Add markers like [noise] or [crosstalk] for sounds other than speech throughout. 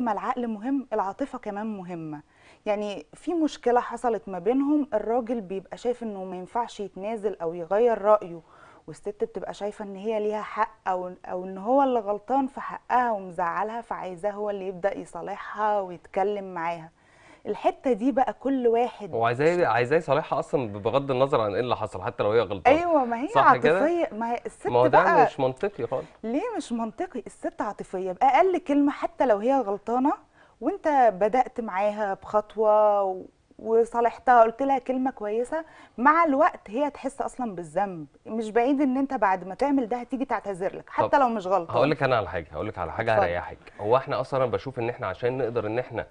ما العقل مهم العاطفة كمان مهمة يعني في مشكلة حصلت ما بينهم الراجل بيبقى شايف انه ما ينفعش يتنازل او يغير رأيه والست بتبقى شايفة ان هي ليها حق او او ان هو اللي غلطان في حقها ومزعلها فعايزاه هو اللي يبدأ يصالحها ويتكلم معاها الحته دي بقى كل واحد هو عايزاه عايزاه يصالحها اصلا بغض النظر عن ايه اللي حصل حتى لو هي غلطانه ايوه ما هي عاطفيه ما هي الست ما هو ده مش منطقي خالص ليه مش منطقي الست عاطفيه باقل كلمه حتى لو هي غلطانه وانت بدات معاها بخطوه و... وصالحتها قلت لها كلمه كويسه مع الوقت هي تحس اصلا بالذنب مش بعيد ان انت بعد ما تعمل ده هتيجي تعتذر لك حتى لو مش غلطه هقول لك انا على حاجه هقول لك على حاجه هريحك هو احنا اصلا بشوف ان احنا عشان نقدر ان احنا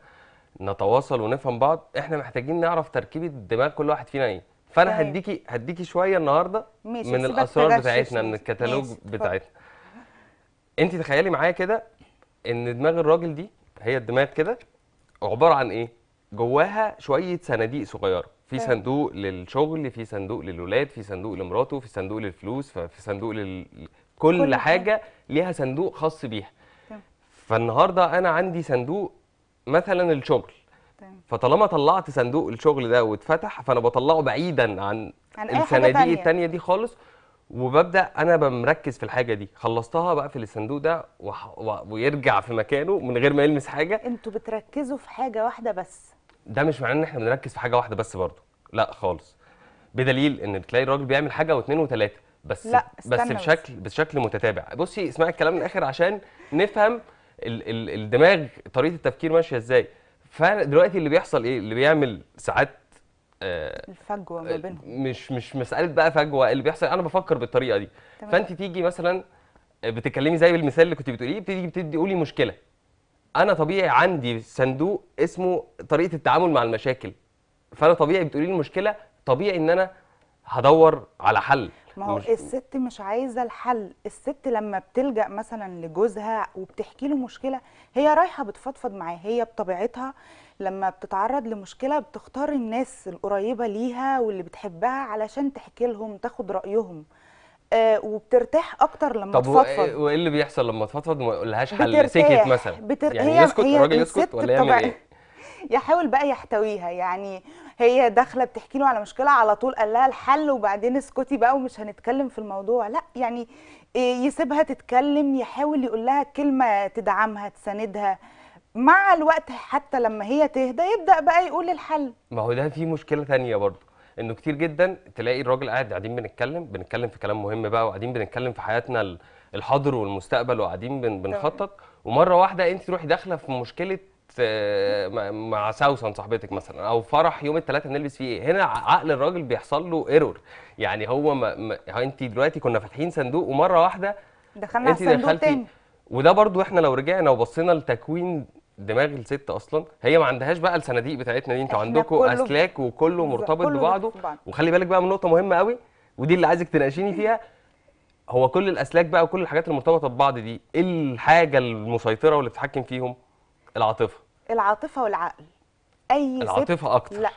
نتواصل ونفهم بعض احنا محتاجين نعرف تركيبه دماغ كل واحد فينا ايه فانا طيب. هديكي هديكي شويه النهارده من الاسرار بتاعتنا من الكتالوج بتاعتنا انت تخيلي معايا كده ان دماغ الراجل دي هي الدماغ كده عباره عن ايه جواها شويه صناديق صغيره في صندوق للشغل في صندوق للولاد في صندوق لمراته في صندوق للفلوس في صندوق لل... كل, كل حاجه ليها صندوق خاص بيها فالنهارده انا عندي صندوق مثلا الشغل تمام. فطالما طلعت صندوق الشغل ده واتفتح فانا بطلعه بعيدا عن, عن الصناديق الثانيه دي خالص وببدا انا بمركز في الحاجه دي خلصتها بقفل الصندوق ده وح... و... ويرجع في مكانه من غير ما يلمس حاجه انتوا بتركزوا في حاجه واحده بس ده مش معناه ان احنا بنركز في حاجه واحده بس برضه لا خالص بدليل ان بتلاقي الراجل بيعمل حاجه واثنين وثلاثه بس لا بس بشكل بس. بشكل متتابع بصي اسمعي الكلام الاخر عشان نفهم الدماغ طريقه التفكير ماشيه ازاي فعلا دلوقتي اللي بيحصل ايه اللي بيعمل ساعات آه، الفجوه ما آه، بينهم مش مش مساله بقى فجوه اللي بيحصل انا بفكر بالطريقه دي تمام. فانت تيجي مثلا آه، بتتكلمي زي بالمثال اللي كنت بتقوليه بتيجي بتدي قولي مشكله انا طبيعي عندي صندوق اسمه طريقه التعامل مع المشاكل فانا طبيعي بتقولي لي المشكله طبيعي ان انا هدور على حل ما هو مش... الست مش عايزه الحل الست لما بتلجا مثلا لجوزها وبتحكي له مشكله هي رايحه بتفضفض معاه هي بطبيعتها لما بتتعرض لمشكله بتختار الناس القريبه ليها واللي بتحبها علشان تحكي لهم تاخد رايهم آه وبترتاح اكتر لما طب تفضفض طب إيه، وايه اللي بيحصل لما تفضفض ما يقولهاش حل سكت مثلا بتر... يعني هي... يسكت الراجل يسكت ولا يعمل ايه [laughs] يحاول بقى يحتويها يعني هي داخله بتحكي له على مشكله على طول قال لها الحل وبعدين اسكتي بقى ومش هنتكلم في الموضوع لا يعني يسيبها تتكلم يحاول يقول لها كلمه تدعمها تساندها مع الوقت حتى لما هي تهدى يبدا بقى يقول الحل ما هو ده في مشكله ثانيه برضه انه كتير جدا تلاقي الراجل قاعد قاعدين بنتكلم بنتكلم في كلام مهم بقى وقاعدين بنتكلم في حياتنا الحاضر والمستقبل وقاعدين بنخطط ومره واحده انت تروحي داخله في مشكله في مع سوسن صاحبتك مثلا او فرح يوم الثلاثاء نلبس فيه ايه هنا عقل الراجل بيحصل له ايرور يعني هو ما, ما يعني انت دلوقتي كنا فاتحين صندوق ومره واحده دخلنا على صندوق تاني وده برضو احنا لو رجعنا وبصينا لتكوين دماغ الست اصلا هي ما عندهاش بقى الصناديق بتاعتنا دي انتوا عندكم اسلاك وكله مرتبط كله ببعضه وخلي بالك بقى من نقطه مهمه قوي ودي اللي عايزك تناقشيني فيها هو كل الاسلاك بقى وكل الحاجات المرتبطه ببعض دي ايه الحاجه المسيطره واللي بتتحكم فيهم العاطفه العاطفه والعقل اي العاطفه اكتر لا